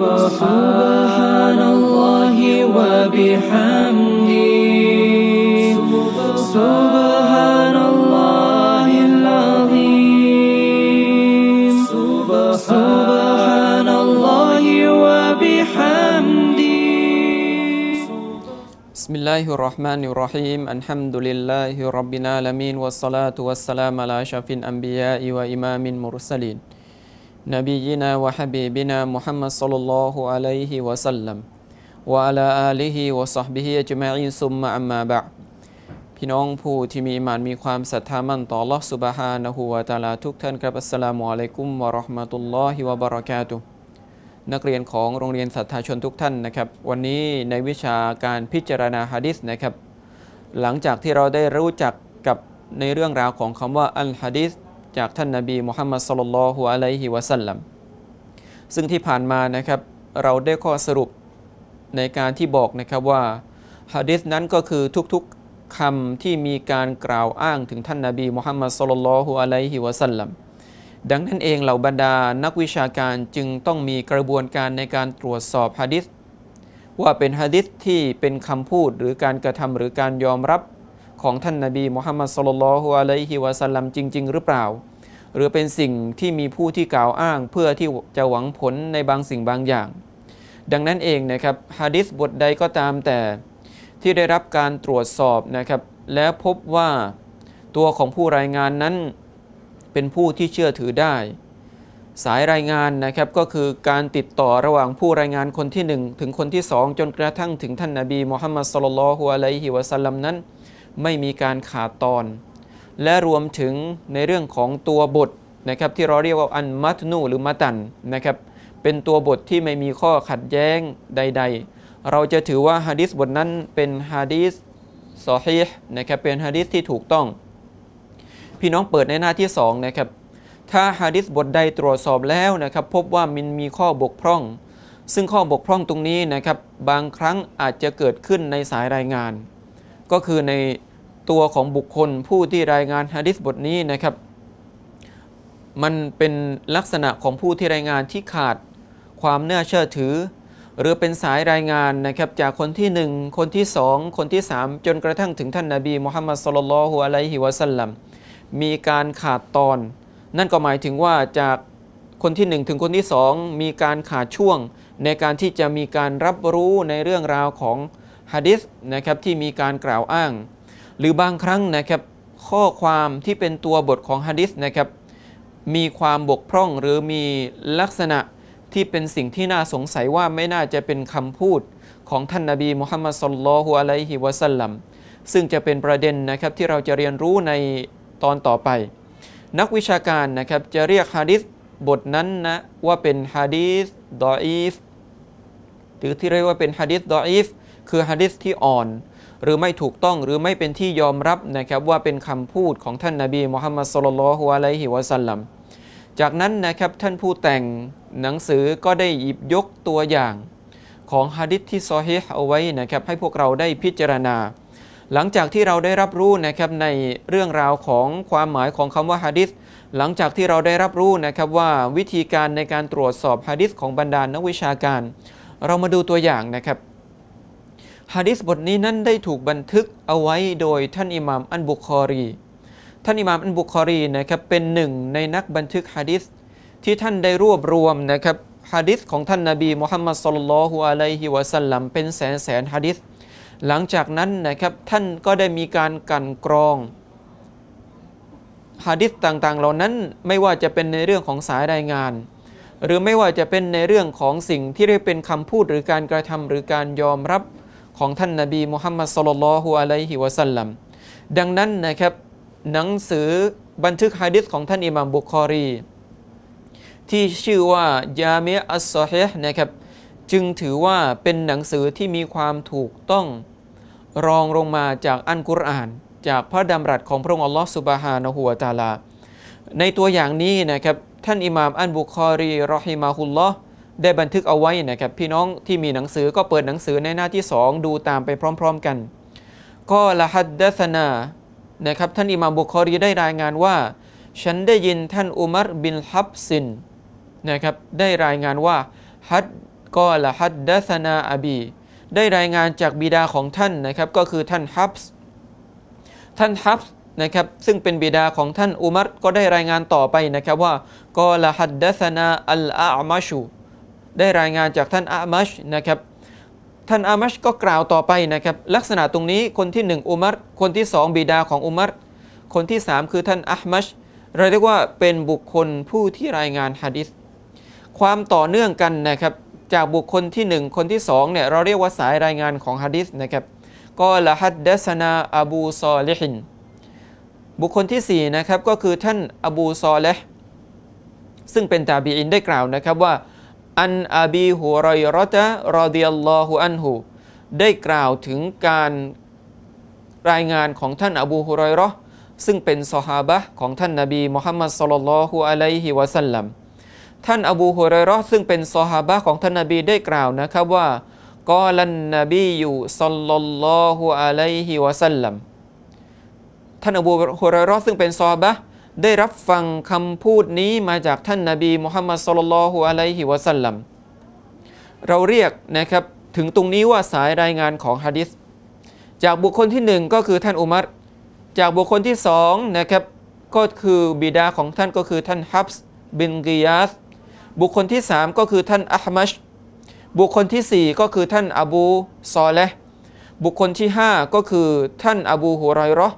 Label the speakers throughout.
Speaker 1: سبحان الله وبحمده سبحان الله العظيم سبحان الله وبحمده بسم الله الرحمن الرحيم الحمد لله رب العالمين والصلاة والسلام على أشرف الأنبياء وإمام المرسلين نبينا وحبيبنا محمد صلى الله عليه وسلم وعلى آله وصحبه أجمعين ثم أما بعد พี่น้องผู้ที่มีมานมีความศรัทธามั่นต่อลอสุบฮานะฮูวะตะลาทุกท่านครับอัสสลามุอะลัยกุมวะราะห์มะตุลลอฮิวะบะเราะกาตุนักเรียนของโรงเรียนศรัทธาชนทุกท่านนะครับ วันนี้ในวิชาการพิจารณาฮะดิษนะครับ หลังจากที่เราได้รู้จักกับในเรื่องราวของคำว่าอัลฮะดิษจากท่านนาบีมุฮัมมัดสุลลัลฮุอะลัยฮิวะสัลลัมซึ่งที่ผ่านมานะครับเราได้ข้อสรุปในการที่บอกนะครับว่าฮะดิษนั้นก็คือทุกๆคำที่มีการกล่าวอ้างถึงท่านนาบีมุฮัมมัดสุลลัลฮุอะลัยฮิวะสัลลัมดังนั้นเองเหล่าบรรดานักวิชาการจึงต้องมีกระบวนการในการตรวจสอบฮะดิษว่าเป็นฮะดิษที่เป็นคำพูดหรือการกระทำหรือการยอมรับของท่านนาบีมุฮัมมัดสุลลัลฮุอะลัยฮิวะสัลลัมจริง ๆ หรือเปล่า หรือเป็นสิ่งที่มีผู้ที่กล่าวอ้างเพื่อที่จะหวังผลในบางสิ่งบางอย่าง ดังนั้นเองนะครับฮะดิษบทใดก็ตามแต่ที่ได้รับการตรวจสอบนะครับแล้วพบว่าตัวของผู้รายงานนั้นเป็นผู้ที่เชื่อถือได้ สายรายงานนะครับก็คือการติดต่อระหว่างผู้รายงานคนที่1ถึงคนที่2จนกระทั่งถึงท่านนาบีมุฮัมมัดสุลลัลฮุอะลัยฮิวะสัลลัมนั้นไม่มีการขาดตอน และรวมถึงในเรื่องของตัวบทนะครับ ที่เราเรียกว่าอันมัตนู หรือมัตันนะครับ เป็นตัวบทที่ไม่มีข้อขัดแย้งใดๆ เราจะถือว่าฮะดิษบทนั้นเป็นฮะดิษซอฮีนะครับเป็นฮะดิษที่ถูกต้อง พี่น้องเปิดในหน้าที่2นะครับ ถ้าฮะดิษบทใดตรวจสอบแล้วนะครับพบว่ามันมีข้อบกพร่อง ซึ่งข้อบกพร่องตรงนี้นะครับ บางครั้งอาจจะเกิดขึ้นในสายรายงาน ก็คือในตัวของบุคคลผู้ที่รายงานฮะดิษบทนี้นะครับ มันเป็นลักษณะของผู้ที่รายงานที่ขาดความน่าเชื่อถือ หรือเป็นสายรายงานนะครับจากคนที่1คนที่ 2 คนที่ 3 จนกระทั่งถึงท่านนาบีมุฮัมมัดสุลลัลฮุอะลัยฮิวะสัลลัมมีการขาดตอน นั่นก็หมายถึงว่าจากคนที่1ถึงคนที่2 มีการขาดช่วงในการที่จะมีการรับรู้ในเรื่องราวของฮะดิษนะครับที่มีการกล่าวอ้างหรือบางครั้งนะครับข้อความที่เป็นตัวบทของฮะดิษนะครับมีความบกพร่องหรือมีลักษณะที่เป็นสิ่งที่น่าสงสัยว่าไม่น่าจะเป็นคำพูดของท่านนาบีมุฮัมมัดสลลัลฮุอะลัยฮิวะสัลลัมซึ่งจะเป็นประเด็นนะครับที่เราจะเรียนรู้ในตอนต่อไป นักวิชาการนะครับจะเรียกฮะดิษบทนั้นนะว่าเป็นฮะดิษดออีฟหรือที่เรียกว่าเป็นฮะดิษดออีฟคือฮะดิษที่อ่อนหรือไม่ถูกต้องหรือไม่เป็นที่ยอมรับนะครับว่าเป็นคำพูดของท่านนาบีมุฮัมมัดสุลลัลฮุอะลัยฮิวะซัลลัมจากนั้นนะครับท่านผู้แต่งหนังสือก็ได้หยิบยกตัวอย่าง ของฮะดิษที่ซอฮีเอาไว้นะครับ ให้พวกเราได้พิจารณา หลังจากที่เราได้รับรู้นะครับในเรื่องราวของความหมายของคำว่าฮะดิษหลังจากที่เราได้รับรู้นะครับว่าวิธีการในการตรวจสอบฮะดิษของบรรดานนักวิชาการ เรามาดูตัวอย่างนะครับฮะดิษบทนี้นั้นได้ถูกบันทึกเอาไว้โดยท่านอิหม่ามอันบุคอรี ท่านอิหม่ามอันบุคอรี นะครับเป็นหนึ่งในนักบันทึกฮะดิษที่ท่านได้รวบรวมนะครับฮะดิษของท่านนาบีมุฮัมมัดสุลลัลฮุอะลัยฮิวะสัลลัมเป็นแสนแสนฮะดิษหลังจากนั้นนะครับท่านก็ได้มีการกันกรองฮะดิษต่าง ๆ เหล่านั้นไม่ว่าจะเป็นในเรื่องของสายรายงานหรือไม่ว่าจะเป็นในเรื่องของสิ่งที่เรียกเป็นคำพูดหรือการกระทำหรือการยอมรับของท่านนาบีมุฮัมมัดสุลลัลฮุอะลัยฮิวะสัลลัมดังนั้นนะครับ หนังสือบันทึกฮะดิษของท่านอิหม่ามบุคอรี ที่ชื่อว่ายาเมอัสซอเฮนะครับจึงถือว่าเป็นหนังสือที่มีความถูกต้อง รองลงมาจากอันกุรอานจากพระดำรัสของพระองค์อัลลอฮฺสุบฮานะหัวตาลาในตัวอย่างนี้นะครับท่านอิหม่ามอันบุคอรีรอฮิมาฮุลลอฮ์ได้บันทึกเอาไว้นะครับพี่น้องที่มีหนังสือก็เปิดหนังสือในหน้าที่สองดูตามไปพร้อมๆกันก็ละฮัดดสนานะครับท่านอิมามบุคอรีได้รายงานว่า ฉันได้ยินท่านอุมัรบินฮับซินนะครับได้รายงานว่าฮัดก็ละฮัดดสนาอบีได้รายงานจากบิดาของท่านนะครับก็คือท่านฮับส์ท่านฮับส์นะครับซึ่งเป็นบิดาของท่านอุมัรก็ได้รายงานต่อไปนะครับว่าก็ละฮัดดสนาอัลอามาชูได้รายงานจากท่านอามัชนะครับ ท่านอามัชก็กล่าวต่อไปนะครับลักษณะตรงนี้คนที่ 1 อุมัรคนที่ 2 บิดาของอุมัรคนที่ 3 คือท่านอามัชเราเรียกว่าเป็นบุคคลผู้ที่รายงานฮะดิษความต่อเนื่องกันนะครับจากบุคคลที่1คนที่2เนี่ยเราเรียกว่าสายรายงานของฮะดิษนะครับก็ละฮัดเดสนาอบูซอลิฮินบุคคลที่4นะครับก็คือท่านอบูซอเลหซึ่งเป็นตาบีอินได้กล่าวนะครับว่าอันอาบีฮุรอยรอตะรอดิยัลลอฮุอันหูได้กล่าวถึงการรายงานของท่านอบูฮุรอยรอซึ่งเป็นสหาบะของท่านนาบีมุฮัมมัดสุลลัลฮุอะลัยฮิวะสัลลัมท่านอบูฮุรอยรอซึ่งเป็นสหาบะของท่านนาบีได้กล่าวนะครับว่ากอลันนบีอยู่สุลลัลลอฮุอะลัยฮิวะสัลลัมท่านอบูฮุรอยรอซึ่งเป็นสหาบะได้รับฟังคำพูดนี้มาจากท่านนาบีมุฮัมมัดสุลลัลฮุอะลัยฮิวะสัลลัม เราเรียกนะครับถึงตรงนี้ว่าสายรายงานของฮะดิษจากบุคคลที่1ก็คือท่านอุมัรจากบุคคลที่2นะครับก็คือบิดาของท่านก็คือท่านฮับส์บินกิยาสบุคคลที่3ก็คือท่านอัลมัชบุคคลที่ 4 ก็คือท่านอบูซอเลบุคคลที่5ก็คือท่านอบูฮุไรรอ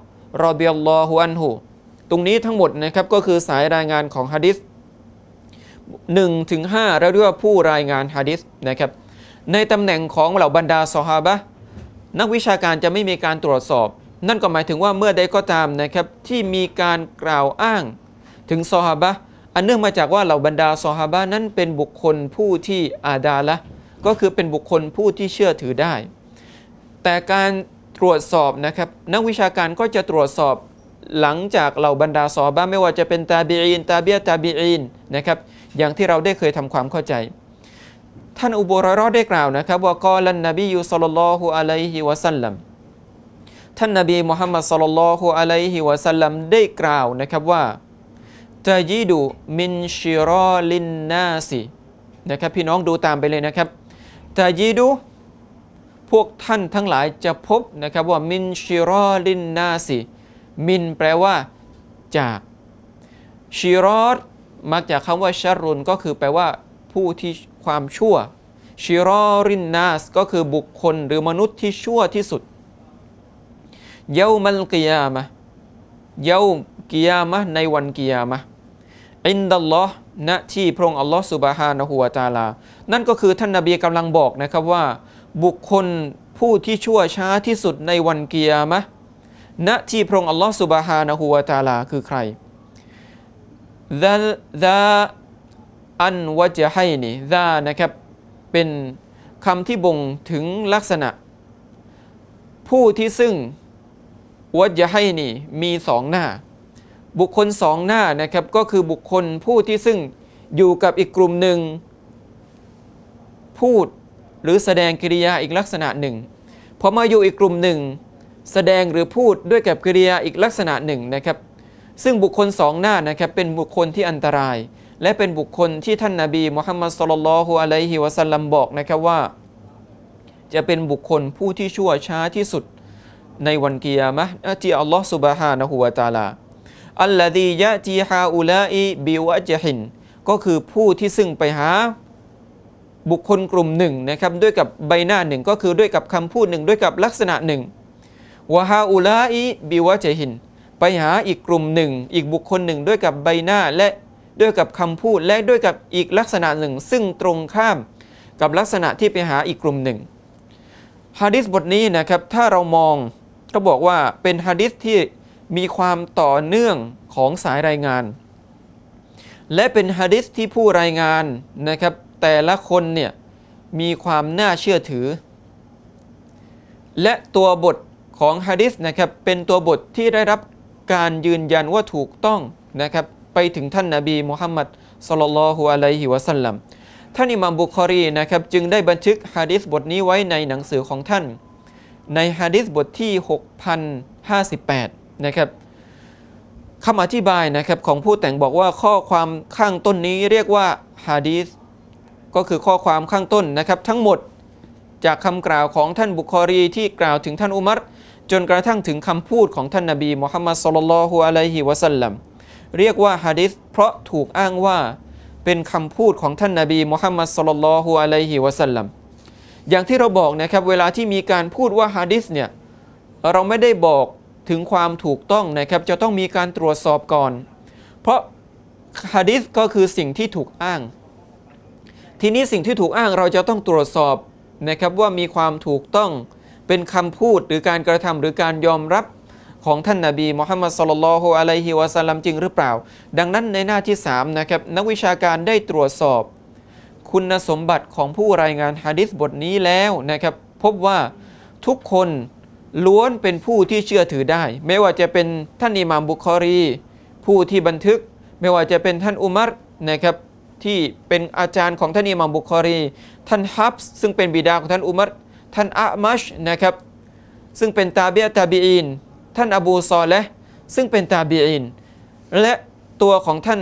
Speaker 1: รอบียลลอฮุอันฮูตรงนี้ทั้งหมดนะครับก็คือสายรายงานของฮะดิษ1ถึง5เราเรียกว่าผู้รายงานฮะดิษนะครับในตำแหน่งของเหล่าบรรดาซอฮาบะนักวิชาการจะไม่มีการตรวจสอบ นั่นก็หมายถึงว่าเมื่อใดก็ตามนะครับที่มีการกล่าวอ้างถึงซอฮาบะอันเนื่องมาจากว่าเหล่าบรรดาซอฮาบะนั้นเป็นบุคคลผู้ที่อาดาละก็คือเป็นบุคคลผู้ที่เชื่อถือได้ แต่การตรวจสอบนะครับนักวิชาการก็จะตรวจสอบหลังจากเหล่าบรรดาซอบ้าไม่ว่าจะเป็นตาบีอินตาเบียตาบีอินนะครับ อย่างที่เราได้เคยทำความเข้าใจ ท่านอุบูรอรอได้กล่าวนะครับ ว่ากอลันนบียูสัลลัลลอฮุอะลัยฮิวะสัลลัม ท่านนบีมุฮัมมัดสัลลัลลอฮุอะลัยฮิวะสัลลัมได้กล่าวนะครับว่าตายีดูมินชิรอลินนาสีนะครับ พี่น้องดูตามไปเลยนะครับตายีดูพวกท่านทั้งหลายจะพบนะครับว่า มินชิรอลินนาสีมิน แปลว่าจากชีรอดมาจากคำว่าชารุนก็คือแปลว่า ผู้ที่ความชั่วชิรอรินนาส ก็คือบุคคลหรือมนุษย์ที่ชั่วที่สุด เยามันกิยามะเยากิยามะในวันกิยามะอินดัลลอฮ์ณที่พระองค์อัลลอฮ์สุบฮานะฮูวาตาลา นั่นก็คือท่านนาบีกำลังบอกนะครับว่า บุคคลผู้ที่ชั่วช้าที่สุดในวันกิยามะณที่พระองค์อัลลอฮฺสุบฮานะฮูวาตาลาคือใครดาดาอันวะจะให้นี่ดานะครับ เป็นคำที่บ่งถึงลักษณะ ผู้ที่ซึ่งวะจะให้นี่มีสองหน้า บุคคลสองหน้านะครับก็คือบุคคลผู้ที่ซึ่งอยู่กับอีกกลุ่มหนึ่งพูดหรือแสดงกิริยาอีกลักษณะหนึ่งพอมาอยู่อีกกลุ่มหนึ่งแสดงหรือพูดด้วยกับกิริยาอีกลักษณะหนึ่งนะครับ ซึ่งบุคคลสองหน้านะครับเป็นบุคคลที่อันตราย และเป็นบุคคลที่ท่านนาบีมุฮัมมัดสุลลัลฮุอะลัยฮิวะสัลลัมบอกนะครับว่า จะเป็นบุคคลผู้ที่ชั่วช้าที่สุดในวันกิยามะที่อัลลอฮฺสุบฮานะฮุวาตาลาอัลลอฮียะจีฮาอุลัยบิวะจหินก็คือผู้ที่ซึ่งไปหา บุคคลกลุ่มหนึ่งนะครับด้วยกับใบหน้าหนึ่งก็คือด้วยกับคำพูดหนึ่งด้วยกับลักษณะหนึ่งวาฮาอุลาอิบิวะเจหินไปหาอีกกลุ่มหนึ่ง อีกบุคคลหนึ่งด้วยกับใบหน้าและด้วยกับคำพูดและด้วยกับอีกลักษณะหนึ่ง ซึ่งตรงข้ามกับลักษณะที่ไปหาอีกกลุ่มหนึ่งฮะดิษบทนี้นะครับถ้าเรามองก็บอกว่าเป็นฮะดิษที่มีความต่อเนื่องของสายรายงาน และเป็นฮะดิษที่ผู้รายงานนะครับแต่ละคนเนี่ยมีความน่าเชื่อถือ และตัวบทของฮะดิษนะครับ เป็นตัวบทที่ได้รับการยืนยันว่าถูกต้องนะครับไปถึงท่านนาบีมุฮัมมัดสุลลัลฮุอะลัยฮิวะสัลลัมท่านอิมามบุคอรีนะครับ จึงได้บันทึกฮะดิษบทนี้ไว้ในหนังสือของท่าน ในฮะดิษบทที่6058นะครับคำอธิบายนะครับ ของผู้แต่งบอกว่าข้อความข้างต้นนี้เรียกว่าฮะดีษก็คือข้อความข้างต้นนะครับทั้งหมดจากคำกล่าวของท่านบุคอรีที่กล่าวถึงท่านอุมัรจนกระทั่งถึงคำพูดของท่านนบีมุฮัมมัดสุลลัลฮุอะลัยฮิวะสัลลัมเรียกว่าฮะดิษเพราะถูกอ้างว่าเป็นคำพูดของท่านนบีมุฮัมมัดสุลลัลฮุอะลัยฮิวะสัลลัมอย่างที่เราบอกนะครับเวลาที่มีการพูดว่าฮะดิษเนี่ยเราไม่ได้บอกถึงความถูกต้องนะครับ จะต้องมีการตรวจสอบก่อน เพราะฮะดิษก็คือสิ่งที่ถูกอ้าง ทีนี้สิ่งที่ถูกอ้างเราจะต้องตรวจสอบนะครับว่ามีความถูกต้องเป็นคำพูดหรือการกระทำหรือการยอมรับของท่านนาบีมุฮัมมัดสุลลัลฮุอะลัยฮิวะสัลลัมจริงหรือเปล่า ดังนั้นในหน้าที่ 3 นะครับ นักวิชาการได้ตรวจสอบ คุณสมบัติของผู้รายงานฮะดิษบทนี้แล้วนะครับ พบว่าทุกคนล้วนเป็นผู้ที่เชื่อถือได้ ไม่ว่าจะเป็นท่านอิหม่ามบุคอรี ผู้ที่บันทึก ไม่ว่าจะเป็นท่านอุมัรนะครับที่เป็นอาจารย์ของท่านอิหม่ามบุคอรี ท่านฮับซึ่งเป็นบิดาของท่านอุมัรท่านอะมัชนะครับซึ่งเป็นตาเบียตาบีอินท่านอบูซอและซึ่งเป็นตาบีอินและตัวของท่าน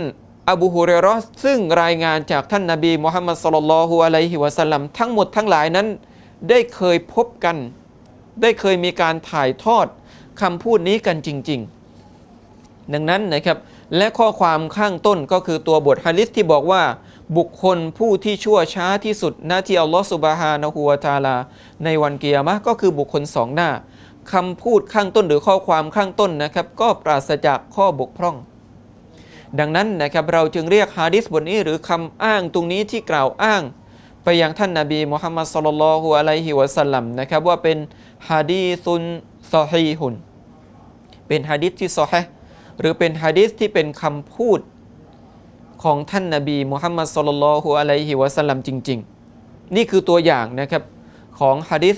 Speaker 1: อบูฮุเรรอซึ่งรายงานจากท่านนาบีมุฮัมมัดสุลลัลฮุอะลัยฮิวะสัลลัมทั้งหมดทั้งหลายนั้น ได้เคยพบกันได้เคยมีการถ่ายทอดคำพูดนี้กันจริงๆ ดังนั้นนะครับและข้อความข้างต้นก็คือตัวบทฮะลิษที่บอกว่าบุคคลผู้ที่ชั่วช้าที่สุดนาที่อัลลอฮฺสุบฮานะฮูวาตาลาในวันเกียร์มะก็คือบุคคลสองหน้าคำพูดข้างต้นหรือข้อความข้างต้นนะครับก็ปราศจากข้อบกพร่อง ดังนั้นนะครับเราจึงเรียกฮะดิษบทนี้หรือคำอ้างตรงนี้ที่กล่าวอ้าง ไปยังท่านนาบีมุฮัมมัดสุลลัลฮุอะลัยฮิวะสัลลัมนะครับว่าเป็นฮะดีซุนซอฮีฮุน เป็นฮะดิษที่ซอฮหรือเป็นฮะดิษที่เป็นคำพูดของท่านนาบีมุฮัมมัดสุลลัลฮุอะลัยฮิวะสัลลัมจริง ๆ นี่คือตัวอย่างนะครับของฮะดิษ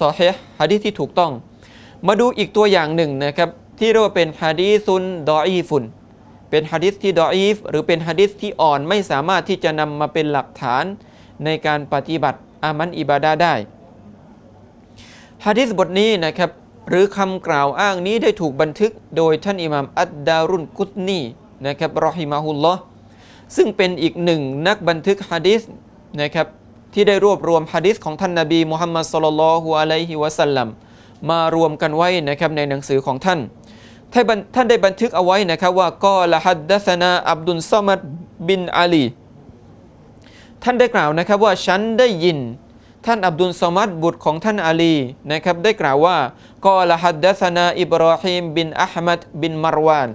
Speaker 1: ซอเฮฮะดิษที่ถูกต้อง มาดูอีกตัวอย่างหนึ่งนะครับที่เรียกว่าเป็นฮะดีซุนดออีฟุนเป็นฮะดิษที่ดออีฟหรือเป็นฮะดิษที่อ่อนไม่สามารถที่จะนำมาเป็นหลักฐานในการปฏิบัติอามันอิบาดาได้ฮะดิษบทนี้นะครับหรือคำกล่าวอ้างนี้ได้ถูกบันทึกโดยท่านอิหม่ามอัดดารุนกุตนีนะครับรอฮิมาฮุลลอฮ์ซึ่งเป็นอีกหนึ่งนักบันทึกฮะดิษนะครับที่ได้รวบรวมฮะดิษของท่านนาบีมุฮัมมัดสุลลัลฮุอะลัยฮิวะสัลลัมมารวมกันไว้นะครับในหนังสือของท่าน ท่านได้บันทึกเอาไว้นะครับว่ากอละฮัดดัสนาอับดุลซามัดบินอาลีท่านได้กล่าวนะครับว่าฉันได้ยิน ท่านอับดุลซามัดบุตรของท่านอาลีนะครับได้กล่าวว่ากอละฮัดดัสนาอิบรอฮิมบินอัลมัดบินมารวาน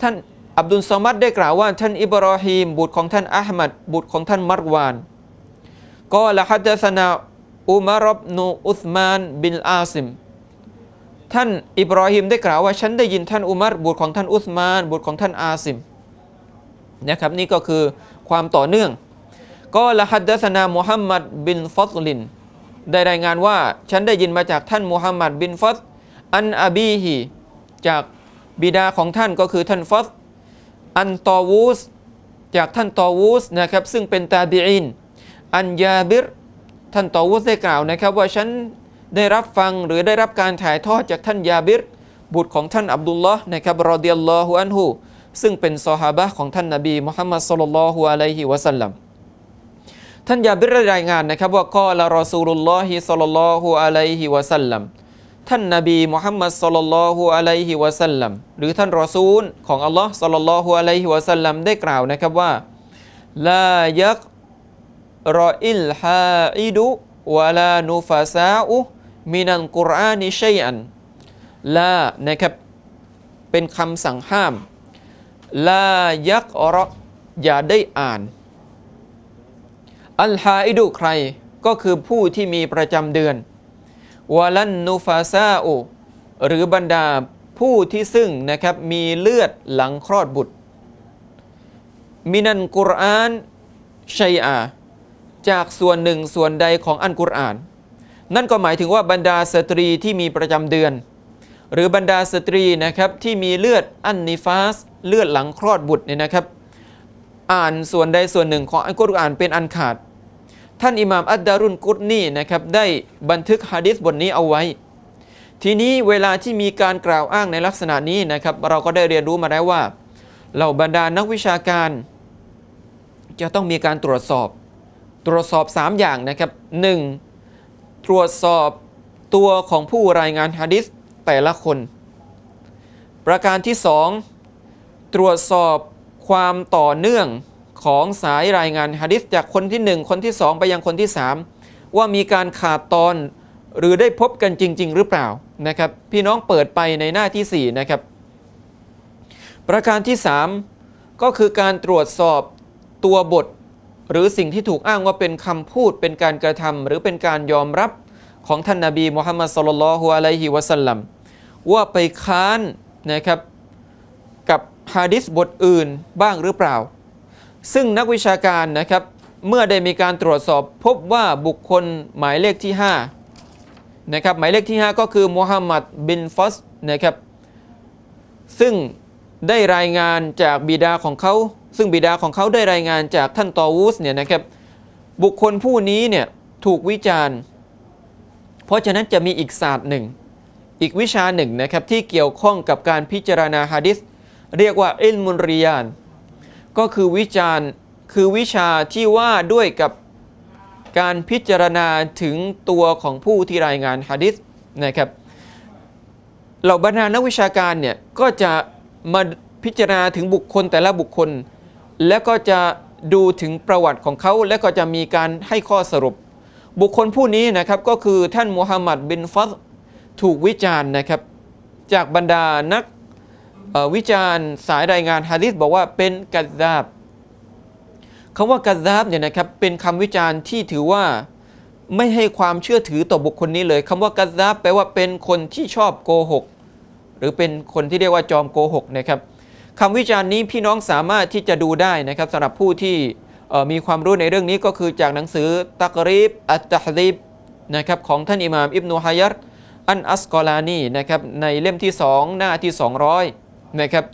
Speaker 1: ท่านอับดุลสมัดได้กล่าวว่า ท่านอิบรอฮีมบุตรของท่านอาหมัด บุตรของท่านมารวาน ก็ละฮัดสนาอุมารบนูอุสมานบินอาซิม ท่านอิบรอฮิมได้กล่าวว่าฉันได้ยินท่านอุมารบุตรของท่านอุสมานบุตรของท่านอาซิมนะครับนี่ก็คือความต่อเนื่องก็ละฮัดสนามุฮัมมัดบินฟอสลินได้รายงานว่า ฉันได้ยินมาจากท่านมุฮัมมัด บินฟอสอันอบีฮีจากบิดาของท่านก็คือท่านฟอสอันตอวูสจากท่านตอวูสนะครับซึ่งเป็นตาบีอินอันยาบิรท่านตอวูสได้กล่าวนะครับว่าฉันได้รับฟังหรือได้รับการถ่ายทอดจากท่านยาบิรบุตรของท่านอับดุลลอฮ์นะครับรอเดียลลอฮุอันฮูซึ่งเป็นซอฮาบะของท่านนบีมุฮัมมัดสุลลัลฮุอะลัยฮิวะสัลลัมท่านยาบิรรายงานนะครับว่าก็ละรอซูลุลลอฮิสุลลัลฮุอะลัยฮิวะสัลลัมท่านนบีมุฮัมมัดสลลัลฮุอะลัยฮิวะสัลลัมหรือท่านรอซูลของอัลลอฮ์สลลัลฮุอะลัยฮิวะสัลลัมได้กล่าวนะครับ ว่าลา ยักรออิลฮาอิดุ วะลานุฟาซาอุมินันกุรอานิชัยอันลา นะครับ เป็นคำสั่งห้ามลา ยักอรออย่าได้อ่านอัลฮาอิดุใครก็คือผู้ที่มีประจำเดือนวลันนูฟาซาอุหรือบรรดาผู้ที่ซึ่งนะครับมีเลือดหลังคลอดบุตรมินันกุรอานชัยอาจากส่วนหนึ่งส่วนใดของอันกุรอาน นั่นก็หมายถึงว่าบรรดาสตรีที่มีประจำเดือน หรือบรรดาสตรีนะครับที่มีเลือดอันนิฟาสเลือดหลังคลอดบุตรเนี่ยนะครับ อ่านส่วนใดส่วนหนึ่งของอันกุรอานเป็นอันขาดท่านอิหม่ามอัดดารุนกุตนีนะครับได้บันทึกฮะดิษบทนี้เอาไว้ ทีนี้เวลาที่มีการกล่าวอ้างในลักษณะนี้นะครับ เราก็ได้เรียนรู้มาแล้วว่าเหล่าบรรดานักวิชาการจะต้องมีการตรวจสอบ ตรวจสอบ3อย่างนะครับ 1. ตรวจสอบตัวของผู้รายงานฮะดิษแต่ละคน ประการที่ 2 ตรวจสอบความต่อเนื่องของสายรายงานฮะดิษจากคนที่ 1 คนที่ 2 ไปยังคนที่3 ว่ามีการขาดตอนหรือได้พบกันจริง ๆ หรือเปล่านะครับพี่น้องเปิดไปในหน้าที่4นะครับประการที่ 3 ก็คือการตรวจสอบตัวบทหรือสิ่งที่ถูกอ้างว่าเป็นคำพูดเป็นการกระทำหรือเป็นการยอมรับของท่านนาบีมุฮัมมัดสุลลัลฮุอะลัยฮิวะสัลลัมว่าไปค้านนะครับกับฮะดิษบทอื่นบ้างหรือเปล่าซึ่งนักวิชาการนะครับเมื่อได้มีการตรวจสอบพบว่าบุคคลหมายเลขที่5นะครับหมายเลขที่ 5 ก็คือมูฮัมหมัดบินฟอสนะครับซึ่งได้รายงานจากบิดาของเขาซึ่งบิดาของเขาได้รายงานจากท่านตอวูสเนี่ยนะครับบุคคลผู้นี้เนี่ยถูกวิจารณ์ เพราะฉะนั้นจะมีอีกศาสตร์หนึ่ง อีกวิชาหนึ่งนะครับที่เกี่ยวข้องกับการพิจารณาฮะดิษเรียกว่าอิลมุนริยานก็คือวิจารณ์คือวิชาที่ว่าด้วยกับการพิจารณาถึงตัวของผู้ที่รายงานฮะดิษนะครับเหล่าบรรดานักวิชาการเนี่ยก็จะมาพิจารณาถึงบุคคลแต่ละบุคคล แล้วก็จะดูถึงประวัติของเขา และก็จะมีการให้ข้อสรุปบุคคลผู้นี้นะครับ ก็คือท่านมูฮัมหมัดบินฟัตถูกวิจารณ์นะครับจากบรรดานักวิจารณ์สายรายงานฮะดิษบอกว่าเป็นกัซซาบคำว่ากัซซาบเนี่ยนะครับ เป็นคำวิจารณ์ที่ถือว่าไม่ให้ความเชื่อถือต่อบุคคลนี้เลยคำว่ากัซซาบแปลว่าเป็นคนที่ชอบโกหกหรือเป็นคนที่เรียกว่าจอมโกหกนะครับคำวิจารณ์นี้พี่น้องสามารถที่จะดูได้นะครับสำหรับผู้ที่มีความรู้ในเรื่องนี้ก็คือจากหนังสือตักรีบอัตตฮริบนะครับของท่านอิหม่ามอิบนุฮายัดอันอัสกอลานีนะครับในเล่มที่2หน้าที่ 200นะครับ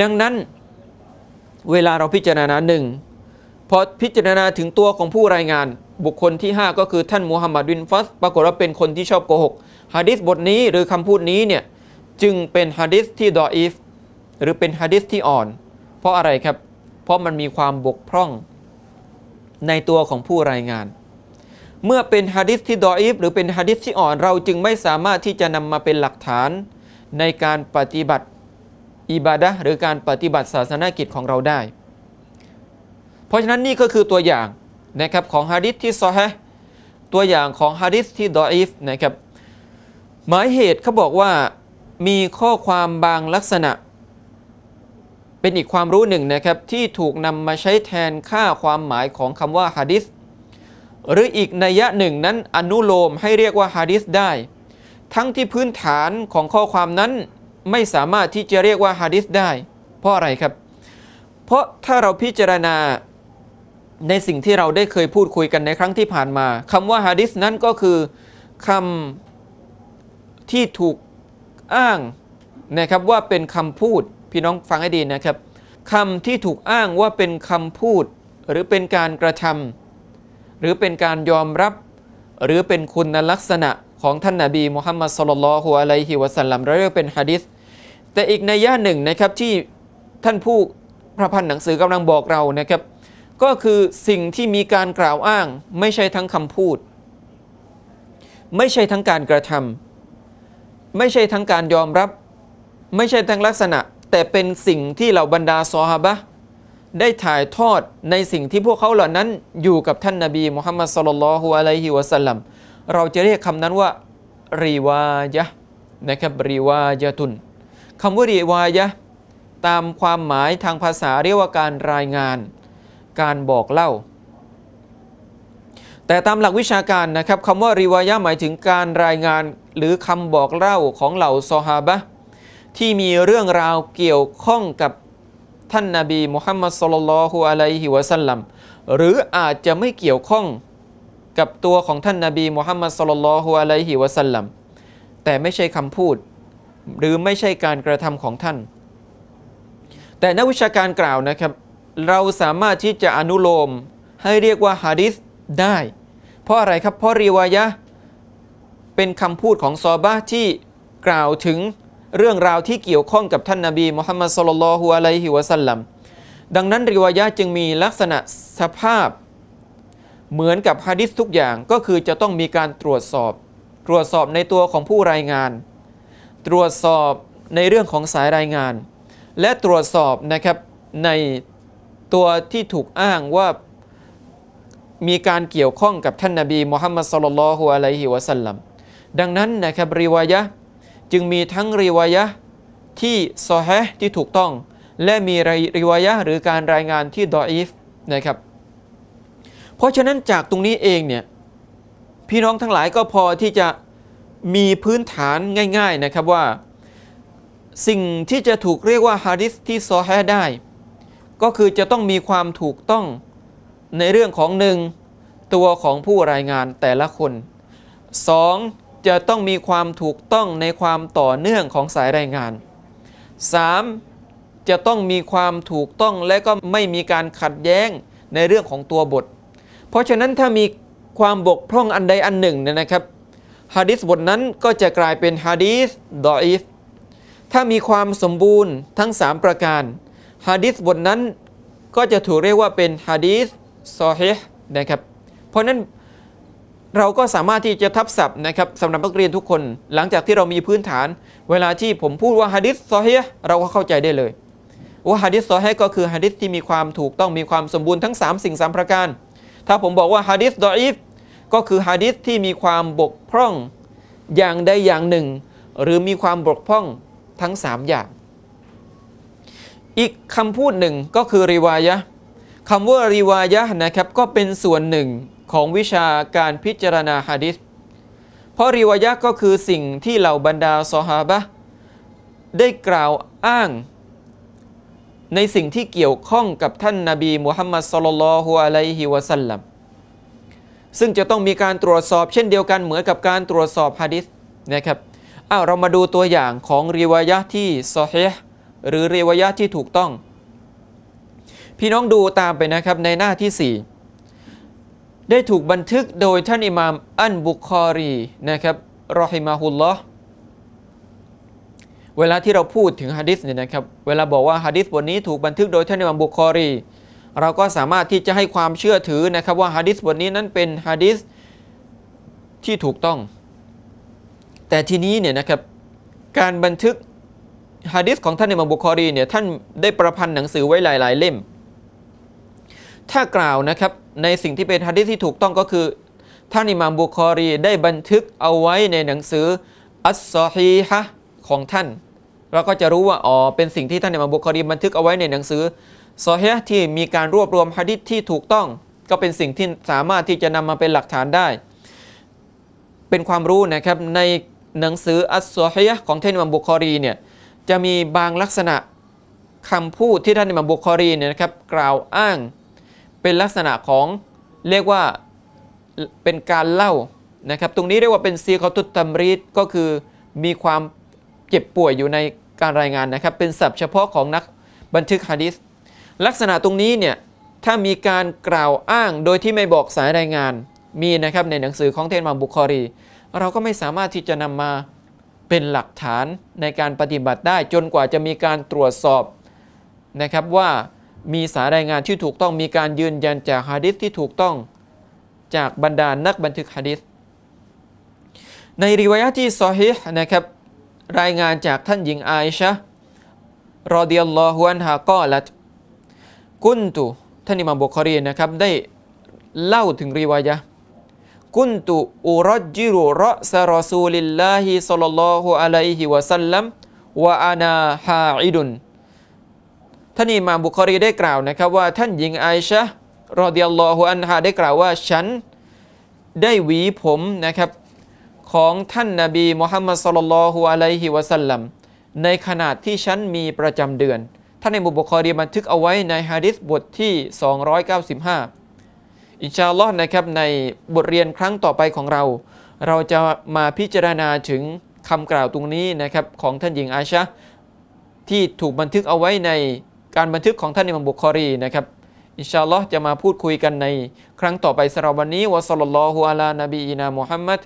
Speaker 1: ดังนั้นเวลาเราพิจารณาหนึ่งพอพิจารณาถึงตัวของผู้รายงาน บุคคลที่ 5 ก็คือท่านมูฮัมหมัดวินฟัสปรากฏว่าเป็นคนที่ชอบโกหกฮะดิษบทนี้หรือคำพูดนี้เนี่ยจึงเป็นฮะดิษที่ดออีฟ หรือเป็นฮะดิษที่อ่อน เพราะอะไรครับ เพราะมันมีความบกพร่องในตัวของผู้รายงาน เมื่อเป็นฮะดิษที่ดออีฟหรือเป็นฮะดิษที่อ่อนเราจึงไม่สามารถที่จะนำมาเป็นหลักฐานในการปฏิบัติอิบาดะหรือการปฏิบัติศาสนกิจของเราได้ เพราะฉะนั้นนี่ก็คือตัวอย่างนะครับของฮะดิษที่ซอฮะตัวอย่างของฮะดิษที่ดออิฟนะครับหมายเหตุเขาบอกว่ามีข้อความบางลักษณะ เป็นอีกความรู้หนึ่งนะครับที่ถูกนำมาใช้แทนค่าความหมายของคำว่าฮะดิษหรืออีกนัยยะหนึ่งนั้นอนุโลมให้เรียกว่าฮะดิษได้ ทั้งที่พื้นฐานของข้อความนั้นไม่สามารถที่จะเรียกว่าฮะดิษได้เพราะอะไรครับ เพราะถ้าเราพิจารณาในสิ่งที่เราได้เคยพูดคุยกันในครั้งที่ผ่านมาคำว่าฮะดิษนั้นก็คือคำที่ถูกอ้างนะครับว่าเป็นคำพูดพี่น้องฟังให้ดีนะครับคำที่ถูกอ้างว่าเป็นคำพูดหรือเป็นการกระทำหรือเป็นการยอมรับหรือเป็นคุณลักษณะของท่านนาบีมุฮัมมัดสลลัลฮุอะลัยฮิวะสัลลัมเราเรียกเป็นฮะดิษแต่อีกในย่าหนึ่งนะครับที่ท่านผู้พระพันธ์หนังสือกำลังบอกเรานะครับก็คือสิ่งที่มีการกล่าวอ้างไม่ใช่ทั้งคำพูด ไม่ใช่ทั้งการกระทำ ไม่ใช่ทั้งการยอมรับ ไม่ใช่ทั้งลักษณะ แต่เป็นสิ่งที่เหล่าบรรดาซอฮาบะได้ถ่ายทอดในสิ่งที่พวกเขาเหล่านั้นอยู่กับท่านนาบีมุฮัมมัดสุลลัลฮุอะลัยฮิวะสัลลัมเราจะเรียกคำนั้นว่ารีวายะนะครับรีวายะตุนคำว่าริวายะตามความหมายทางภาษาเรียกว่าการรายงาน การบอกเล่า แต่ตามหลักวิชาการนะครับคำว่าริวายะหมายถึงการรายงานหรือคำบอกเล่าของเหล่าซอฮาบะที่มีเรื่องราวเกี่ยวข้องกับท่านนาบีมุฮัมมัดสุลลัลฮุอะลัยฮิวะสัลลัมหรืออาจจะไม่เกี่ยวข้องกับตัวของท่านนาบีมุฮัมมัดสุลลัลฮุอะลัยฮิวะสัลลัมแต่ไม่ใช่คำพูดหรือไม่ใช่การกระทำของท่าน แต่นักวิชาการกล่าวนะครับ เราสามารถที่จะอนุโลมให้เรียกว่าฮะดิษได้ เพราะอะไรครับ เพราะรีวายะเป็นคำพูดของซอบะที่กล่าวถึงเรื่องราวที่เกี่ยวข้องกับท่านนาบีมุฮัมมัดสุลลัลฮุอะลัยฮิวะสัลลัม ดังนั้นริวายะจึงมีลักษณะสภาพ เหมือนกับฮะดิษทุกอย่างก็คือจะต้องมีการตรวจสอบ ตรวจสอบในตัวของผู้รายงานตรวจสอบในเรื่องของสายรายงาน และตรวจสอบนะครับในตัวที่ถูกอ้างว่ามีการเกี่ยวข้องกับท่านนาบีมุฮัมมัดสุลลัลฮุอะลัยฮิวะสัลลัมดังนั้นนะครับ รีวายะจึงมีทั้งรีวายะที่ซอฮะที่ถูกต้อง และมีรีวายะหรือการรายงานที่ดออีฟนะครับ เพราะฉะนั้นจากตรงนี้เองเนี่ยพี่น้องทั้งหลายก็พอที่จะมีพื้นฐานง่ายๆนะครับว่า สิ่งที่จะถูกเรียกว่าฮาริสที่ซอแฮได้ก็คือจะต้องมีความถูกต้องในเรื่องของหนึ่งตัวของผู้รายงานแต่ละคน 2. จะต้องมีความถูกต้องในความต่อเนื่องของสายรายงาน 3. จะต้องมีความถูกต้องและก็ไม่มีการขัดแย้งในเรื่องของตัวบท เพราะฉะนั้นถ้ามีความบกพร่องอันใดอันหนึ่งเนี่ยนะครับฮะดิษบทนั้นก็จะกลายเป็นฮะดิษดออิฟถ้ามีความสมบูรณ์ทั้ง 3 ประการฮะดิษบทนั้นก็จะถูกเรียกว่าเป็นฮะดิษซอเฮนะครับเพราะนั้นเราก็สามารถที่จะทับศัพท์นะครับสำหรับนักเรียนทุกคน หลังจากที่เรามีพื้นฐาน เวลาที่ผมพูดว่าฮะดิษซอเฮเราก็เข้าใจได้เลย ว่าฮะดิษซอเฮก็คือฮะดิษที่มีความถูกต้องมีความสมบูรณ์ทั้ง 3 สิ่ง3ประการ ถ้าผมบอกว่าฮะดิษดออิฟก็คือฮะดิษที่มีความบกพร่องอย่างใดอย่างหนึ่ง หรือมีความบกพร่องทั้ง3อย่าง อีกคำพูดหนึ่งก็คือริวายะคำว่าริวายะนะครับก็เป็นส่วนหนึ่งของวิชาการพิจารณาฮะดิษเพราะริวายะก็คือสิ่งที่เหล่าบรรดาซอฮาบะได้กล่าวอ้างในสิ่งที่เกี่ยวข้องกับท่านนาบีมุฮัมมัดสลลัลฮุอะลัยฮิวะสัลลัมซึ่งจะต้องมีการตรวจสอบเช่นเดียวกันเหมือนกับการตรวจสอบฮะดิษนะครับอ้าวเรามาดูตัวอย่างของรีวายะที่ซอฮยหรือรีวายะที่ถูกต้อง พี่น้องดูตามไปนะครับในหน้าที่ 4 ได้ถูกบันทึกโดยท่านอิหม่ามอันบุคอรีนะครับรอฮิมาฮุลลอ์เวลาที่เราพูดถึงฮะดิษเนี่ยนะครับเวลาบอกว่าฮะดิษบทนี้ถูกบันทึกโดยท่านอิหม่ามบุคอรีเราก็สามารถที่จะให้ความเชื่อถือนะครับว่าฮะดิษบทนี้นั้นเป็นฮะดิษที่ถูกต้อง แต่ทีนี้เนี่ยนะครับการบันทึกฮะดิษของท่านอิมามบุคอรีเนี่ยท่านได้ประพันธ์หนังสือไว้หลายๆเล่ม ถ้ากล่าวนะครับ ในสิ่งที่เป็นฮะดิษที่ถูกต้องก็คือท่านอิมามบุคอรีได้บันทึกเอาไว้ในหนังสืออัสซอฮีฮะของท่าน เราก็จะรู้ว่าอ๋อเป็นสิ่งที่ท่านอิมามบุคอรีบันทึกเอาไว้ในหนังสือสอฮีฮที่มีการรวบรวมฮะดิษที่ถูกต้องก็เป็นสิ่งที่สามารถที่จะนำมาเป็นหลักฐานได้ เป็นความรู้นะครับในหนังสืออัสซอฮีของท่านอิมามบุคอรีเนี่ยจะมีบางลักษณะคำพูดที่ท่านอิมามบุคอรีเนี่ยนะครับกล่าวอ้างเป็นลักษณะของเรียกว่าเป็นการเล่านะครับตรงนี้เรียกว่าเป็นซีคอตุตัมรีดก็คือมีความเจ็บป่วยอยู่ในการรายงานนะครับเป็นศัพท์เฉพาะของนักบันทึกฮะดิษลักษณะตรงนี้เนี่ยถ้ามีการกล่าวอ้างโดยที่ไม่บอกสายรายงานมีนะครับในหนังสือของเทนมงบุคอรีเราก็ไม่สามารถที่จะนำมาเป็นหลักฐานในการปฏิบัติได้จนกว่าจะมีการตรวจสอบ นะครับว่ามีสายรายงานที่ถูกต้องมีการยืนยันจากฮะดิษที่ถูกต้องจากบรรดา นักบันทึกฮะดิษในรีวิยะที่ซอฮินะครับรายงานจากท่านหญิงอาอิชะรอเดียลลอฮุอันฮากอลัตกุนตุท่านอิมามบุคอรีนะครับได้เล่าถึงรีวายะกุนตุอุรัจิรุระสรอซูลิลลาฮิสัลลัลลอฮุอะลัยฮิวะสัลลัมวะอานาฮาอิดุนท่านอิมามบุคอรีได้กล่าวนะครับว่าท่านหญิงไอชะรอดิยัลลอฮุอันฮาได้กล่าวว่าฉันได้หวีผมนะครับของท่านนาบีมุฮัมมัดสุลลัลฮุอะลัยฮิวะสัลลัมในขนาดที่ฉันมีประจำเดือนท่านในมุบุคอรีบันทึกเอาไว้ในฮะดิษบทที่ 295 อินชาอัลลอฮ์นะครับในบทเรียนครั้งต่อไปของเรา เราจะมาพิจารณาถึงคำกล่าวตรงนี้นะครับของท่านหญิงอาชะที่ถูกบันทึกเอาไว้ในการบันทึกของท่านในมุบบุคอรีนะครับอินชาอัลลอฮ์จะมาพูดคุยกันในครั้งต่อไปสำหรับวันนี้วะสัลลัลลอฮุอะลานบีอินามุฮัมมัด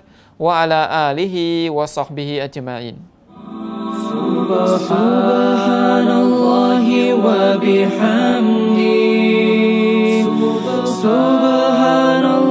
Speaker 1: วะอะลาอาลิฮิวะซอฮบิฮิอัจมาอิน سبحان الله وبحمده سبحان الله